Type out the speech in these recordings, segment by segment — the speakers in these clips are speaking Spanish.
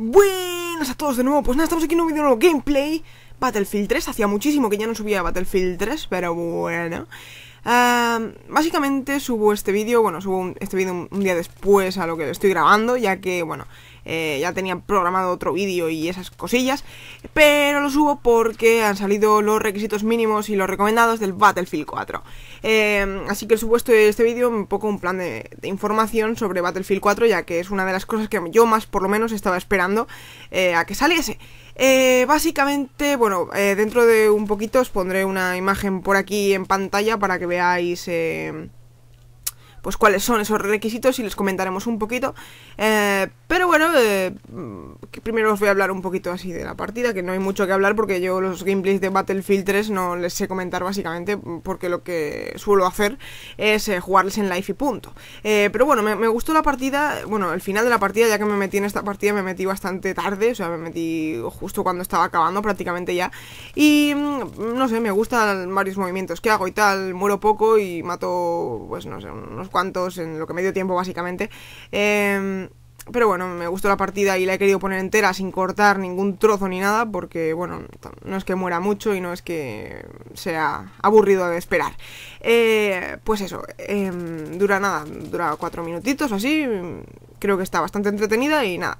Buenas a todos de nuevo, pues nada, estamos aquí en un vídeo nuevo gameplay Battlefield 3, hacía muchísimo que ya no subía Battlefield 3, pero bueno Básicamente subo este vídeo, bueno, subo este vídeo un, día después a lo que estoy grabando Ya que, bueno, eh, ya tenía programado otro vídeo y esas cosillas, pero lo subo porque han salido los requisitos mínimos y los recomendados del Battlefield 4. Em, así que supuesto este, este vídeo un poco un plan de, información sobre Battlefield 4, ya que es una de las cosas que yo más por lo menos estaba esperando eh, a que saliese. Eh, básicamente, bueno, dentro de un poquito os pondré una imagen por aquí en pantalla para que veáis... Em, pues cuáles son esos requisitos y les comentaremos un poquito. Pero bueno, eh, mm, primero os voy a hablar un poquito así de la partida, que no hay mucho que hablar porque yo los gameplays de Battlefield 3 no les sé comentar básicamente mm, porque lo que suelo hacer es eh, jugarles en live y punto. Eh, pero bueno, me, gustó la partida, bueno, el final de la partida, ya que me metí en esta partida, me metí bastante tarde, o sea, me metí justo cuando estaba acabando prácticamente ya. Y mm, no sé, me gustan varios movimientos que hago y tal, muero poco y mato, pues no sé, unos cuantos en lo que me dio tiempo básicamente. Em, pero bueno, me gustó la partida y la he querido poner entera sin cortar ningún trozo ni nada porque, bueno, no es que muera mucho y no es que sea aburrido de esperar. Eh, pues eso, em, dura nada, dura cuatro minutitos o así, creo que está bastante entretenida y nada.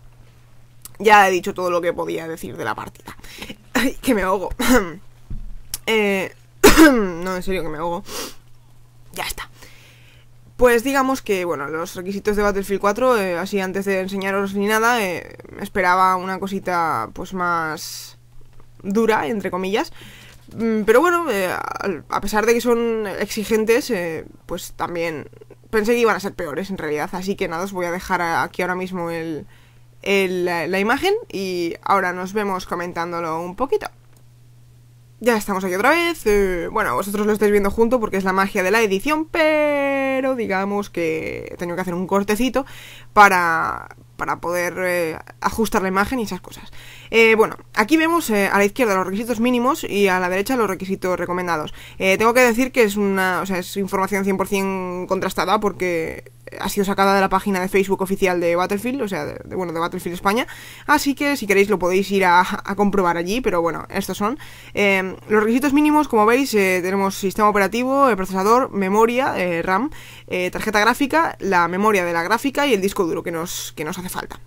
Ya he dicho todo lo que podía decir de la partida. que me ahogo. Eh, no, en serio que me ahogo. Ya está. Pues digamos que, bueno, los requisitos de Battlefield 4, eh, así antes de enseñaros ni nada, eh, esperaba una cosita pues más dura, entre comillas. Mm, pero bueno, eh, a pesar de que son exigentes, pues también pensé que iban a ser peores en realidad. Así que nada, os voy a dejar aquí ahora mismo el, la imagen y ahora nos vemos comentándolo un poquito. Ya estamos aquí otra vez. bueno, vosotros lo estáis viendo junto porque es la magia de la edición, pero pero digamos que he tenido que hacer un cortecito para, poder eh, ajustar la imagen y esas cosas. Eh, bueno, aquí vemos eh, a la izquierda los requisitos mínimos y a la derecha los requisitos recomendados. tengo que decir que es una o sea, es información 100% contrastada porque ha sido sacada de la página de Facebook oficial de Battlefield, o sea, de, bueno, de Battlefield España. Así que si queréis lo podéis ir a, comprobar allí, pero bueno, estos son. Em, los requisitos mínimos, como veis, eh, tenemos sistema operativo, eh, procesador, memoria, eh, RAM, tarjeta gráfica, la memoria de la gráfica y el disco duro que nos, que nos hace falta.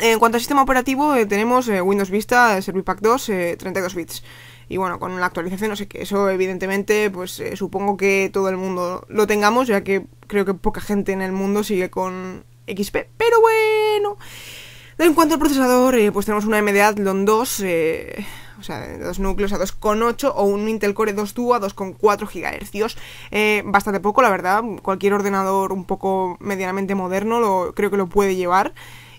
En cuanto al sistema operativo, tenemos Windows Vista, Service Pack 2, 32 bits. Y bueno, con la actualización, no sé qué, eso evidentemente, pues supongo que todo el mundo lo tengamos, ya que creo que poca gente en el mundo sigue con XP, pero bueno. En cuanto al procesador, eh, pues tenemos una AMD Athlon 2, eh, o sea, dos núcleos a 2,8 o un Intel Core 2 Duo a 2,4 GHz. Eh, bastante poco, la verdad. Cualquier ordenador un poco medianamente moderno creo que lo puede llevar.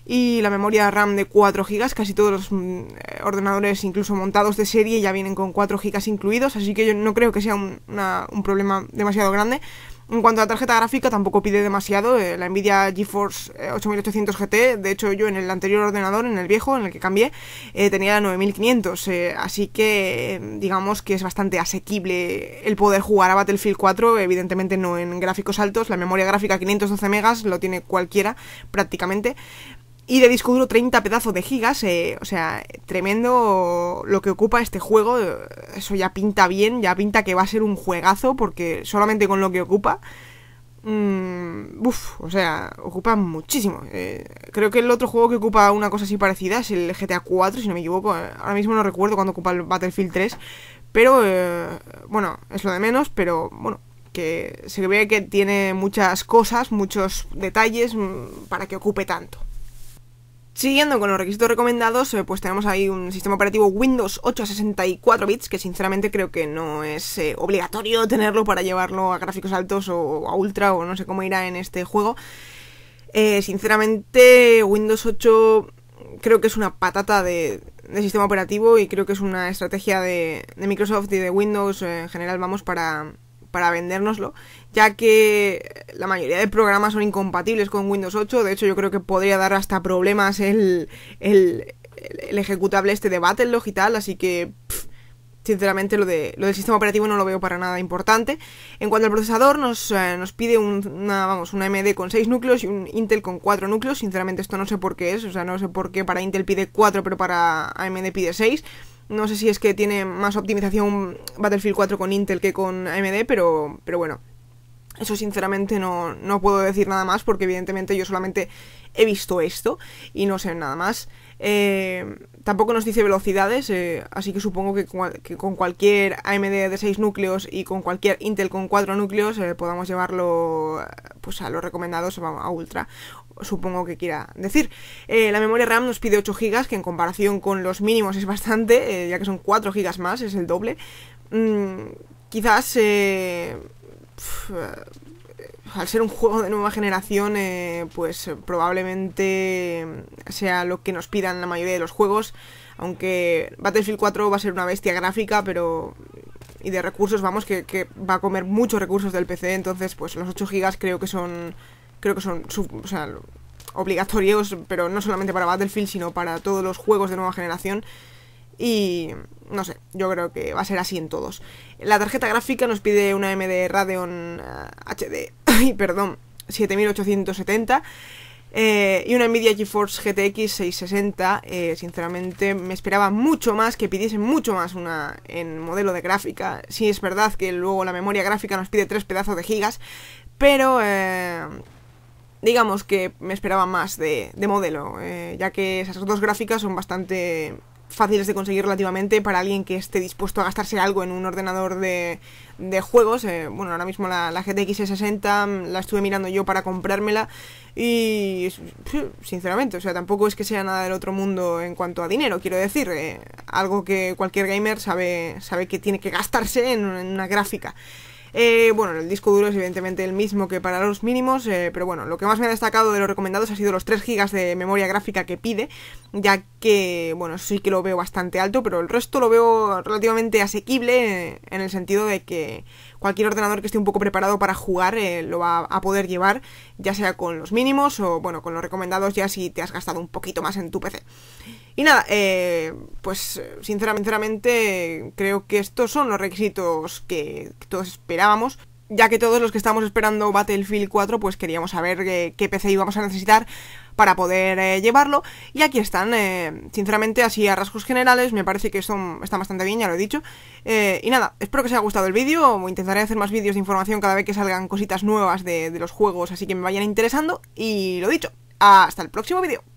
Y la memoria RAM de 4 GB, casi todos los mm, ordenadores incluso montados de serie ya vienen con 4 GB incluidos, así que yo no creo que sea un, un problema demasiado grande. En cuanto a la tarjeta gráfica, tampoco pide demasiado. Eh, la Nvidia GeForce 8800 eh, GT, de hecho, yo en el anterior ordenador, en el viejo, en el que cambié, eh, tenía tenía 9500. así que, digamos que es bastante asequible el poder jugar a Battlefield 4. Evidentemente, no en gráficos altos. La memoria gráfica 512 megas lo tiene cualquiera, prácticamente. Y de disco duro 30 pedazos de gigas, eh, o sea, tremendo lo que ocupa este juego. Eh, eso ya pinta bien, ya pinta que va a ser un juegazo, porque solamente con lo que ocupa. Mmm, o sea, ocupa muchísimo. Eh, creo que el otro juego que ocupa una cosa así parecida es el GTA 4, si no me equivoco. Ahora mismo no recuerdo cuándo ocupa el Battlefield 3. Pero, bueno, es lo de menos, pero bueno, que se ve que tiene muchas cosas, muchos detalles mm, para que ocupe tanto. Siguiendo con los requisitos recomendados, eh, pues tenemos ahí un sistema operativo Windows 8 a 64 bits, que sinceramente creo que no es eh, obligatorio tenerlo para llevarlo a gráficos altos o a ultra o no sé cómo irá en este juego. Eh, sinceramente, Windows 8 creo que es una patata de, sistema operativo y creo que es una estrategia de Microsoft y de Windows en general, vamos, para, para vendérnoslo, ya que la mayoría de programas son incompatibles con Windows 8, de hecho yo creo que podría dar hasta problemas el, ejecutable este de Battlelog y tal, así que... sinceramente lo, de, lo del sistema operativo no lo veo para nada importante. En cuanto al procesador, nos, eh, pide un, vamos, una AMD con 6 núcleos y un Intel con 4 núcleos. Sinceramente esto no sé por qué es, o sea, no sé por qué para Intel pide 4 pero para AMD pide 6. No sé si es que tiene más optimización Battlefield 4 con Intel que con AMD, pero, pero bueno. Eso sinceramente no, no puedo decir nada más porque evidentemente yo solamente he visto esto y no sé nada más. Eh, tampoco nos dice velocidades, eh, así que supongo que, con cualquier AMD de 6 núcleos y con cualquier Intel con 4 núcleos eh, podamos llevarlo pues, a los recomendados a, Ultra, supongo que quiera decir. la memoria RAM nos pide 8 GB, que en comparación con los mínimos es bastante, ya que son 4 GB más, es el doble. Mm, quizás al ser un juego de nueva generación, eh, pues eh, probablemente sea lo que nos pidan la mayoría de los juegos. Aunque Battlefield 4 va a ser una bestia gráfica, pero. Y de recursos, vamos, que, va a comer muchos recursos del PC. Entonces, pues los 8 GB creo que son. Creo que son. obligatorios, pero no solamente para Battlefield, sino para todos los juegos de nueva generación. Y no sé, yo creo que va a ser así en todos. La tarjeta gráfica nos pide una MD Radeon HD eh, ay, perdón, 7870. Eh, y una Nvidia GeForce GTX 660, eh, sinceramente me esperaba mucho más, que pidiesen mucho más una en modelo de gráfica. Sí es verdad que luego la memoria gráfica nos pide tres pedazos de gigas, pero eh, digamos que me esperaba más de modelo, ya que esas dos gráficas son bastante fáciles de conseguir relativamente para alguien que esté dispuesto a gastarse algo en un ordenador de, de juegos. Eh, bueno, ahora mismo la, la, GTX 60 mm, la estuve mirando yo para comprármela y sinceramente, o sea, tampoco es que sea nada del otro mundo en cuanto a dinero, quiero decir, eh, algo que cualquier gamer sabe, sabe que tiene que gastarse en una gráfica. Eh, bueno, el disco duro es evidentemente el mismo que para los mínimos, eh, pero bueno, lo que más me ha destacado de los recomendados ha sido los 3 GB de memoria gráfica que pide, ya que, bueno, sí que lo veo bastante alto, pero el resto lo veo relativamente asequible eh, en el sentido de que cualquier ordenador que esté un poco preparado para jugar lo va a poder llevar, ya sea con los mínimos o, bueno, con los recomendados ya si te has gastado un poquito más en tu PC. Y nada, eh, pues sinceramente, creo que estos son los requisitos que todos esperábamos ya que todos los que estamos esperando Battlefield 4, pues queríamos saber qué PC íbamos a necesitar para poder eh, llevarlo. Y aquí están, eh, sinceramente, así a rasgos generales, me parece que son, están bastante bien, ya lo he dicho. y nada, espero que os haya gustado el vídeo, intentaré hacer más vídeos de información cada vez que salgan cositas nuevas de, de los juegos, así que me vayan interesando. Y lo dicho, hasta el próximo vídeo.